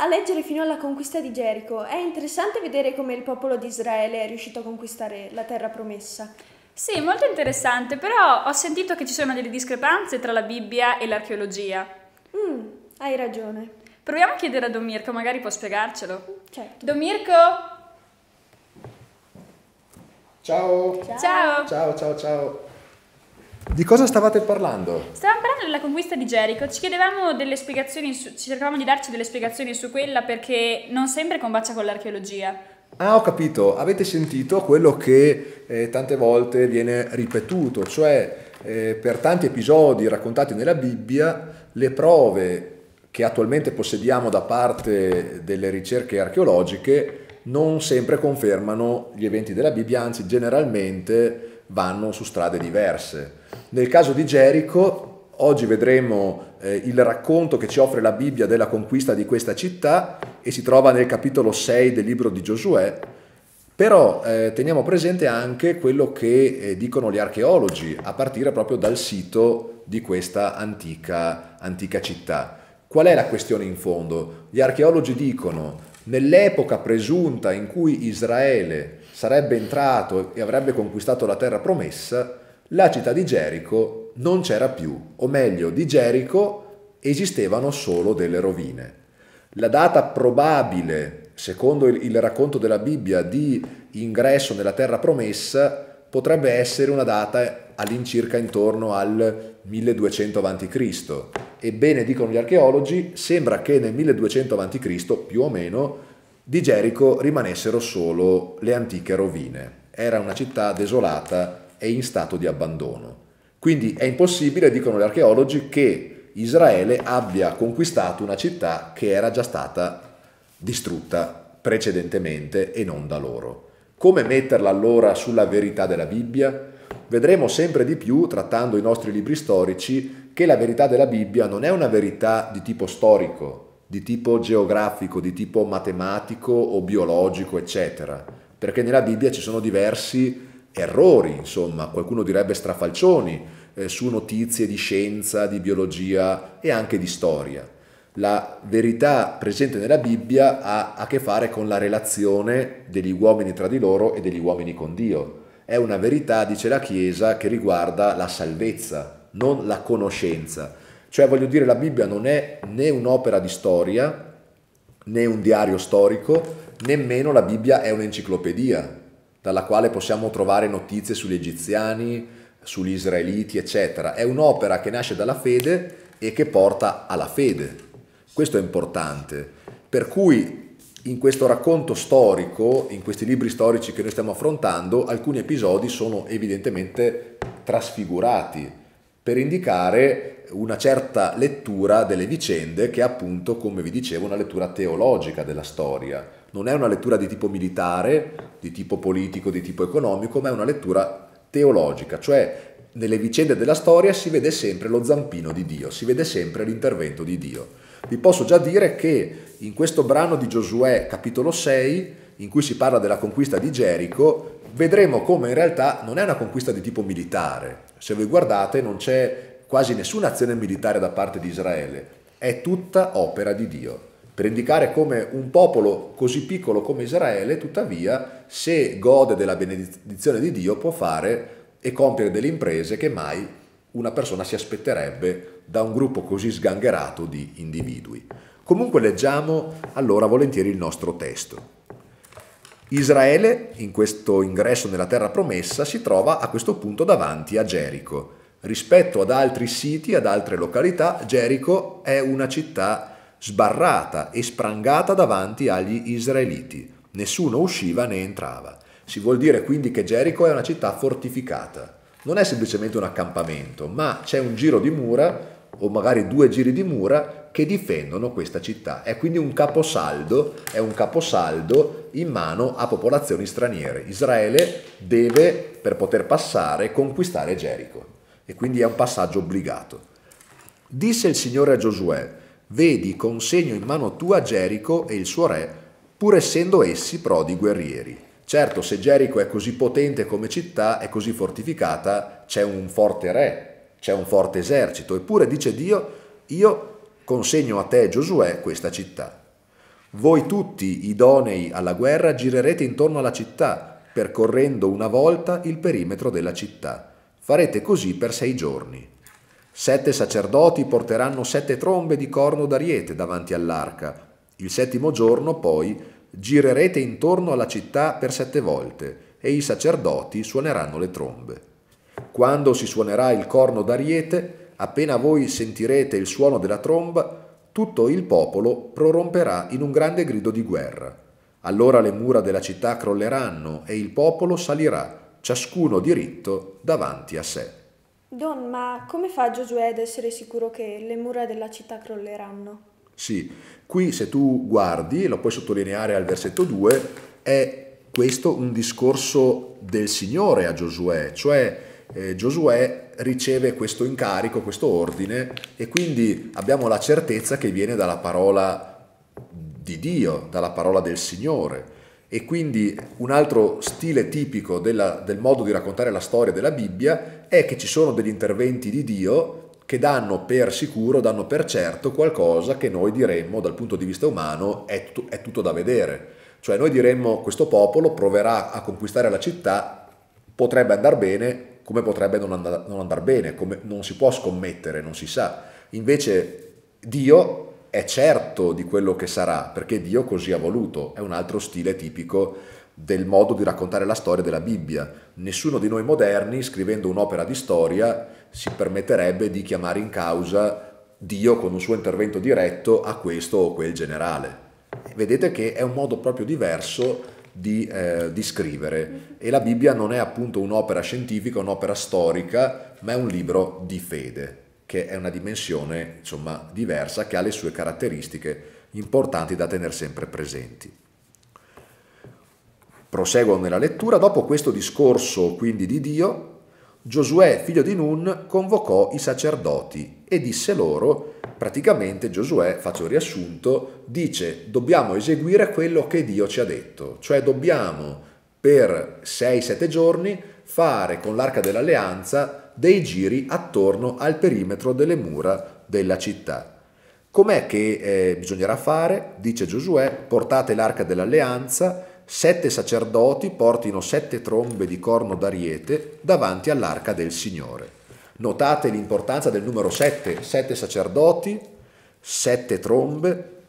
a leggere fino alla conquista di Gerico. È interessante vedere come il popolo di Israele è riuscito a conquistare la terra promessa. Sì, molto interessante, però ho sentito che ci sono delle discrepanze tra la Bibbia e l'archeologia. Mm, hai ragione. Proviamo a chiedere a Domirco, magari può spiegarcelo. Certo. Domirco! Ciao! Ciao! Ciao, ciao, ciao. ciao. Di cosa stavate parlando? Stavamo parlando della conquista di Gerico, ci chiedevamo delle spiegazioni, su, cercavamo di darci delle spiegazioni su quella perché non sempre combacia con l'archeologia. Ah, ho capito, avete sentito quello che eh, tante volte viene ripetuto, cioè eh, per tanti episodi raccontati nella Bibbia le prove che attualmente possediamo da parte delle ricerche archeologiche non sempre confermano gli eventi della Bibbia, anzi generalmente vanno su strade diverse. Nel caso di Gerico, oggi vedremo eh, il racconto che ci offre la Bibbia della conquista di questa città e si trova nel capitolo 6 del libro di Giosuè, però eh, teniamo presente anche quello che eh, dicono gli archeologi a partire proprio dal sito di questa antica, antica città. Qual è la questione in fondo? Gli archeologi dicono nell'epoca presunta in cui Israele sarebbe entrato e avrebbe conquistato la terra promessa, la città di Gerico non c'era più, o meglio, di Gerico esistevano solo delle rovine. La data probabile, secondo il, il racconto della Bibbia, di ingresso nella terra promessa potrebbe essere una data all'incirca intorno al 1200 a.C. Ebbene, dicono gli archeologi, sembra che nel 1200 a.C., più o meno, di Gerico rimanessero solo le antiche rovine. Era una città desolata e in stato di abbandono. Quindi è impossibile, dicono gli archeologi, che Israele abbia conquistato una città che era già stata distrutta precedentemente e non da loro. Come metterla allora sulla verità della Bibbia? Vedremo sempre di più, trattando i nostri libri storici, che la verità della Bibbia non è una verità di tipo storico, di tipo geografico, di tipo matematico o biologico, eccetera. Perché nella Bibbia ci sono diversi errori, insomma, qualcuno direbbe strafalcioni, eh, su notizie di scienza, di biologia e anche di storia. La verità presente nella Bibbia ha a che fare con la relazione degli uomini tra di loro e degli uomini con Dio. È una verità, dice la Chiesa, che riguarda la salvezza, non la conoscenza cioè voglio dire la Bibbia non è né un'opera di storia, né un diario storico, nemmeno la Bibbia è un'enciclopedia dalla quale possiamo trovare notizie sugli egiziani, sugli israeliti, eccetera. È un'opera che nasce dalla fede e che porta alla fede. Questo è importante. Per cui in questo racconto storico, in questi libri storici che noi stiamo affrontando, alcuni episodi sono evidentemente trasfigurati, per indicare una certa lettura delle vicende che è appunto, come vi dicevo, una lettura teologica della storia. Non è una lettura di tipo militare, di tipo politico, di tipo economico, ma è una lettura teologica, cioè nelle vicende della storia si vede sempre lo zampino di Dio, si vede sempre l'intervento di Dio. Vi posso già dire che in questo brano di Giosuè capitolo 6, in cui si parla della conquista di Gerico, vedremo come in realtà non è una conquista di tipo militare. Se voi guardate non c'è quasi nessuna azione militare da parte di Israele, è tutta opera di Dio. Per indicare come un popolo così piccolo come Israele, tuttavia, se gode della benedizione di Dio, può fare e compiere delle imprese che mai una persona si aspetterebbe da un gruppo così sgangherato di individui. Comunque leggiamo allora volentieri il nostro testo. Israele, in questo ingresso nella terra promessa, si trova a questo punto davanti a Gerico. Rispetto ad altri siti, ad altre località, Gerico è una città sbarrata e sprangata davanti agli israeliti. Nessuno usciva né entrava. Si vuol dire quindi che Gerico è una città fortificata. Non è semplicemente un accampamento, ma c'è un giro di mura, o magari due giri di mura, che difendono questa città. È quindi un caposaldo, è un caposaldo in mano a popolazioni straniere. Israele deve, per poter passare, conquistare Gerico e quindi è un passaggio obbligato. Disse il Signore a Giosuè, vedi consegno in mano tua Gerico e il suo re, pur essendo essi prodi guerrieri. Certo, se Gerico è così potente come città, è così fortificata, c'è un forte re, c'è un forte esercito, eppure dice Dio, io consegno a te, Giosuè, questa città. Voi tutti, idonei alla guerra, girerete intorno alla città, percorrendo una volta il perimetro della città. Farete così per sei giorni. Sette sacerdoti porteranno sette trombe di corno d'ariete davanti all'arca. Il settimo giorno, poi, girerete intorno alla città per sette volte e i sacerdoti suoneranno le trombe. Quando si suonerà il corno d'ariete, appena voi sentirete il suono della tromba, tutto il popolo proromperà in un grande grido di guerra. Allora le mura della città crolleranno e il popolo salirà, ciascuno diritto, davanti a sé. Don, ma come fa Giosuè ad essere sicuro che le mura della città crolleranno? Sì, qui se tu guardi, lo puoi sottolineare al versetto 2, è questo un discorso del Signore a Giosuè, cioè eh, Giosuè riceve questo incarico, questo ordine e quindi abbiamo la certezza che viene dalla parola di Dio, dalla parola del Signore. E quindi un altro stile tipico della, del modo di raccontare la storia della Bibbia è che ci sono degli interventi di Dio che danno per sicuro, danno per certo qualcosa che noi diremmo dal punto di vista umano è, tu, è tutto da vedere. Cioè noi diremmo questo popolo proverà a conquistare la città, potrebbe andare bene, come potrebbe non, andare andar bene, come non si può scommettere, non si sa. Invece Dio è certo di quello che sarà, perché Dio così ha voluto, è un altro stile tipico del modo di raccontare la storia della Bibbia. Nessuno di noi moderni, scrivendo un'opera di storia, si permetterebbe di chiamare in causa Dio con un suo intervento diretto a questo o quel generale. Vedete che è un modo proprio diverso di, eh, di scrivere mhm. e la Bibbia non è appunto un'opera scientifica, un'opera storica, ma è un libro di fede, che è una dimensione insomma diversa che ha le sue caratteristiche importanti da tenere sempre presenti. Proseguo nella lettura, dopo questo discorso quindi di Dio, Giosuè, figlio di Nun, convocò i sacerdoti e disse loro, praticamente Giosuè, faccio un riassunto, dice dobbiamo eseguire quello che Dio ci ha detto, cioè dobbiamo per 6-7 giorni fare con l'arca dell'alleanza dei giri attorno al perimetro delle mura della città. Com'è che eh, bisognerà fare? Dice Giosuè, portate l'arca dell'alleanza, sette sacerdoti portino sette trombe di corno d'ariete davanti all'arca del Signore. Notate l'importanza del numero 7, 7 sacerdoti, 7 trombe,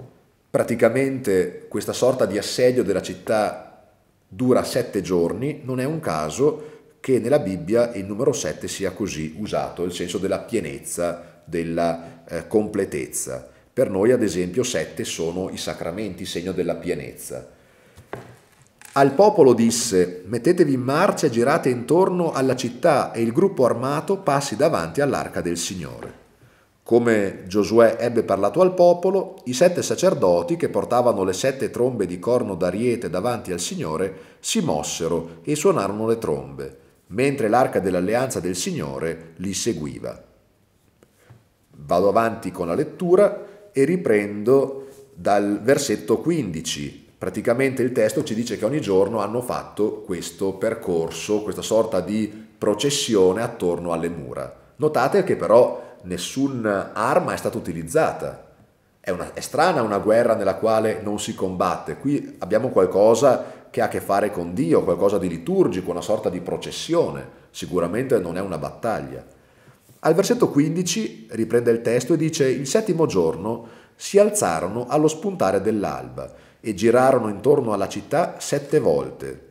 praticamente questa sorta di assedio della città dura 7 giorni, non è un caso che nella Bibbia il numero 7 sia così usato, il senso della pienezza, della eh, completezza. Per noi ad esempio 7 sono i sacramenti, segno della pienezza al popolo disse, mettetevi in marcia e girate intorno alla città e il gruppo armato passi davanti all'arca del Signore. Come Giosuè ebbe parlato al popolo, i sette sacerdoti che portavano le sette trombe di corno d'ariete davanti al Signore si mossero e suonarono le trombe, mentre l'arca dell'alleanza del Signore li seguiva. Vado avanti con la lettura e riprendo dal versetto 15 Praticamente il testo ci dice che ogni giorno hanno fatto questo percorso, questa sorta di processione attorno alle mura. Notate che però nessuna arma è stata utilizzata. È, una, è, strana una guerra nella quale non si combatte. Qui abbiamo qualcosa che ha a che fare con Dio, qualcosa di liturgico, una sorta di processione. Sicuramente non è una battaglia. Al versetto 15 riprende il testo e dice: Il settimo giorno si alzarono allo spuntare dell'alba e girarono intorno alla città sette volte,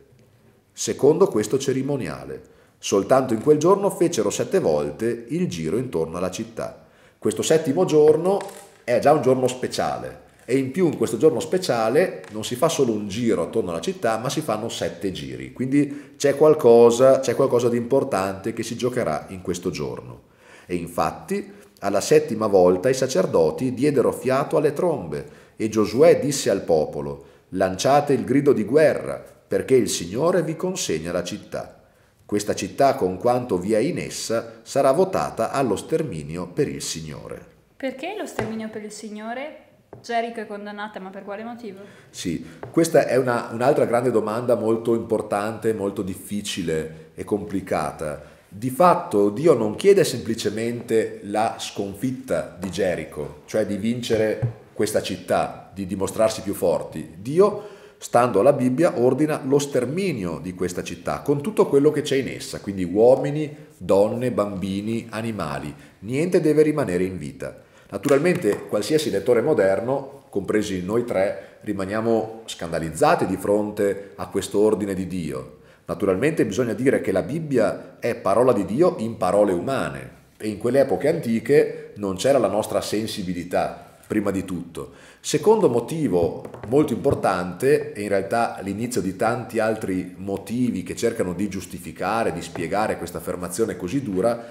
secondo questo cerimoniale. Soltanto in quel giorno fecero sette volte il giro intorno alla città. Questo settimo giorno è già un giorno speciale e in più in questo giorno speciale non si fa solo un giro attorno alla città ma si fanno sette giri, quindi c'è qualcosa, c'è qualcosa di importante che si giocherà in questo giorno. E infatti alla settima volta i sacerdoti diedero fiato alle trombe e Giosuè disse al popolo, lanciate il grido di guerra, perché il Signore vi consegna la città. Questa città con quanto vi è in essa sarà votata allo sterminio per il Signore. Perché lo sterminio per il Signore? Gerico è condannata, ma per quale motivo? Sì, questa è una, un'altra grande domanda molto importante, molto difficile e complicata. Di fatto Dio non chiede semplicemente la sconfitta di Gerico, cioè di vincere questa città di dimostrarsi più forti, Dio, stando alla Bibbia, ordina lo sterminio di questa città con tutto quello che c'è in essa, quindi uomini, donne, bambini, animali, niente deve rimanere in vita. Naturalmente qualsiasi lettore moderno, compresi noi tre, rimaniamo scandalizzati di fronte a questo ordine di Dio. Naturalmente bisogna dire che la Bibbia è parola di Dio in parole umane e in quelle epoche antiche non c'era la nostra sensibilità prima di tutto. Secondo motivo molto importante, e in realtà l'inizio di tanti altri motivi che cercano di giustificare, di spiegare questa affermazione così dura,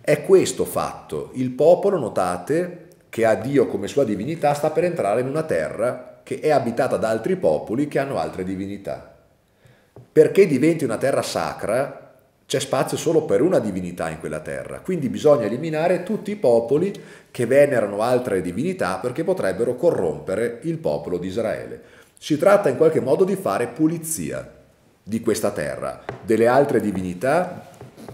è questo fatto. Il popolo, notate, che ha Dio come sua divinità, sta per entrare in una terra che è abitata da altri popoli che hanno altre divinità. Perché diventi una terra sacra, c'è spazio solo per una divinità in quella terra, quindi bisogna eliminare tutti i popoli che venerano altre divinità perché potrebbero corrompere il popolo di Israele. Si tratta in qualche modo di fare pulizia di questa terra, delle altre divinità,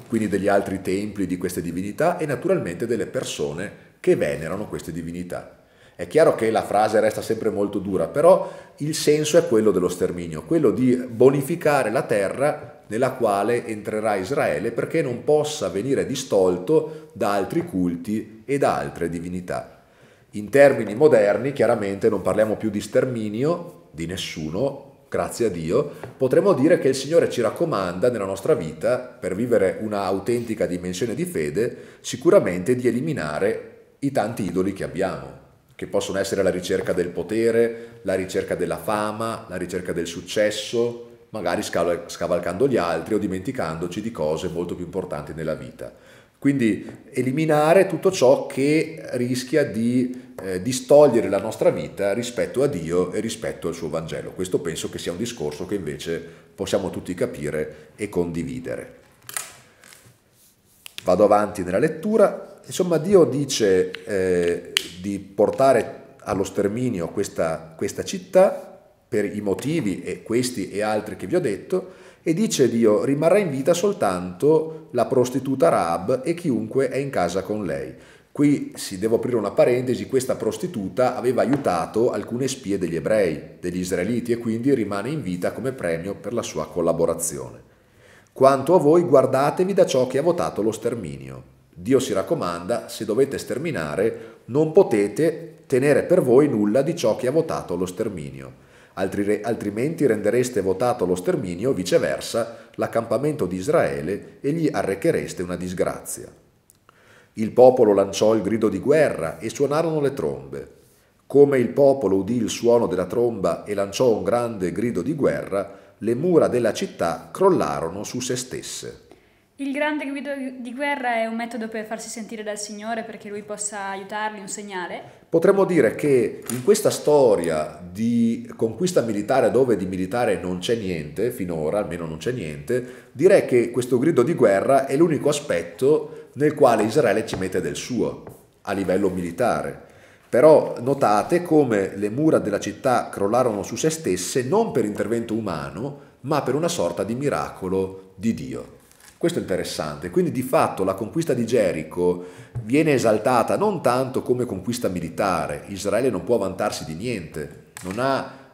quindi degli altri templi di queste divinità e naturalmente delle persone che venerano queste divinità. È chiaro che la frase resta sempre molto dura, però il senso è quello dello sterminio, quello di bonificare la terra nella quale entrerà Israele perché non possa venire distolto da altri culti e da altre divinità. In termini moderni, chiaramente non parliamo più di sterminio di nessuno, grazie a Dio, potremmo dire che il Signore ci raccomanda nella nostra vita, per vivere una autentica dimensione di fede, sicuramente di eliminare i tanti idoli che abbiamo, che possono essere la ricerca del potere, la ricerca della fama, la ricerca del successo, magari scavalcando gli altri o dimenticandoci di cose molto più importanti nella vita. Quindi eliminare tutto ciò che rischia di eh, distogliere la nostra vita rispetto a Dio e rispetto al suo Vangelo. Questo penso che sia un discorso che invece possiamo tutti capire e condividere. Vado avanti nella lettura. Insomma, Dio dice eh, di portare allo sterminio questa, questa città per i motivi e questi e altri che vi ho detto, e dice Dio rimarrà in vita soltanto la prostituta Rab e chiunque è in casa con lei. Qui si deve aprire una parentesi, questa prostituta aveva aiutato alcune spie degli ebrei, degli israeliti e quindi rimane in vita come premio per la sua collaborazione. Quanto a voi guardatevi da ciò che ha votato lo sterminio. Dio si raccomanda, se dovete sterminare, non potete tenere per voi nulla di ciò che ha votato lo sterminio altri, altrimenti rendereste votato lo sterminio, viceversa, l'accampamento di Israele e gli arrechereste una disgrazia. Il popolo lanciò il grido di guerra e suonarono le trombe. Come il popolo udì il suono della tromba e lanciò un grande grido di guerra, le mura della città crollarono su se stesse. Il grande guido di guerra è un metodo per farsi sentire dal Signore perché lui possa aiutarli, un segnale? Potremmo dire che in questa storia di conquista militare dove di militare non c'è niente, finora almeno non c'è niente, direi che questo grido di guerra è l'unico aspetto nel quale Israele ci mette del suo a livello militare. Però notate come le mura della città crollarono su se stesse non per intervento umano, ma per una sorta di miracolo di Dio. Questo è interessante. Quindi di fatto la conquista di Gerico viene esaltata non tanto come conquista militare, Israele non può vantarsi di niente, non ha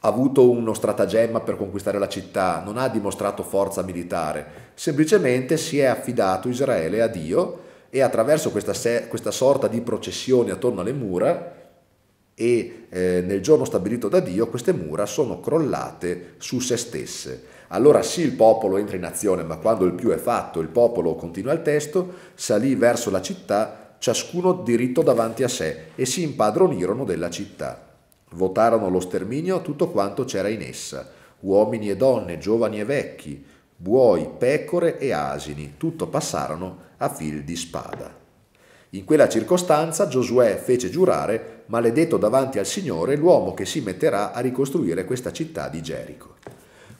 avuto uno stratagemma per conquistare la città, non ha dimostrato forza militare, semplicemente si è affidato Israele a Dio e attraverso questa, questa sorta di processione attorno alle mura e eh, nel giorno stabilito da Dio queste mura sono crollate su se stesse. Allora sì il popolo entra in azione, ma quando il più è fatto, il popolo continua il testo, salì verso la città, ciascuno diritto davanti a sé, e si impadronirono della città. Votarono lo sterminio a tutto quanto c'era in essa, uomini e donne, giovani e vecchi, buoi, pecore e asini, tutto passarono a fil di spada. In quella circostanza Giosuè fece giurare, maledetto davanti al Signore, l'uomo che si metterà a ricostruire questa città di Gerico.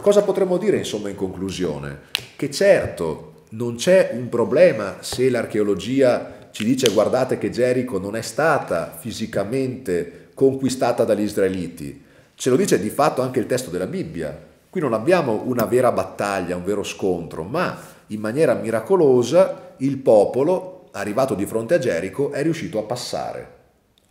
Cosa potremmo dire insomma in conclusione? Che certo non c'è un problema se l'archeologia ci dice guardate che Gerico non è stata fisicamente conquistata dagli israeliti. Ce lo dice di fatto anche il testo della Bibbia. Qui non abbiamo una vera battaglia, un vero scontro, ma in maniera miracolosa il popolo, arrivato di fronte a Gerico, è riuscito a passare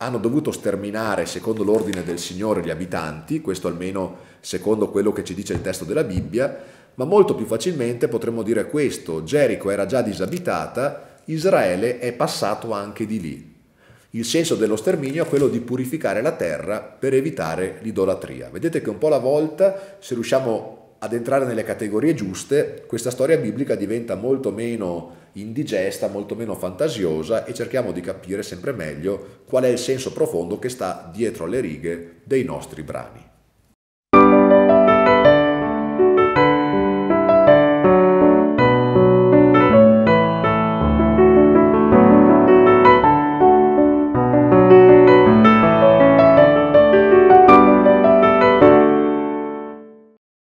hanno dovuto sterminare secondo l'ordine del Signore gli abitanti, questo almeno secondo quello che ci dice il testo della Bibbia, ma molto più facilmente potremmo dire questo, Gerico era già disabitata, Israele è passato anche di lì. Il senso dello sterminio è quello di purificare la terra per evitare l'idolatria. Vedete che un po' alla volta, se riusciamo ad entrare nelle categorie giuste, questa storia biblica diventa molto meno indigesta, molto meno fantasiosa e cerchiamo di capire sempre meglio qual è il senso profondo che sta dietro le righe dei nostri brani.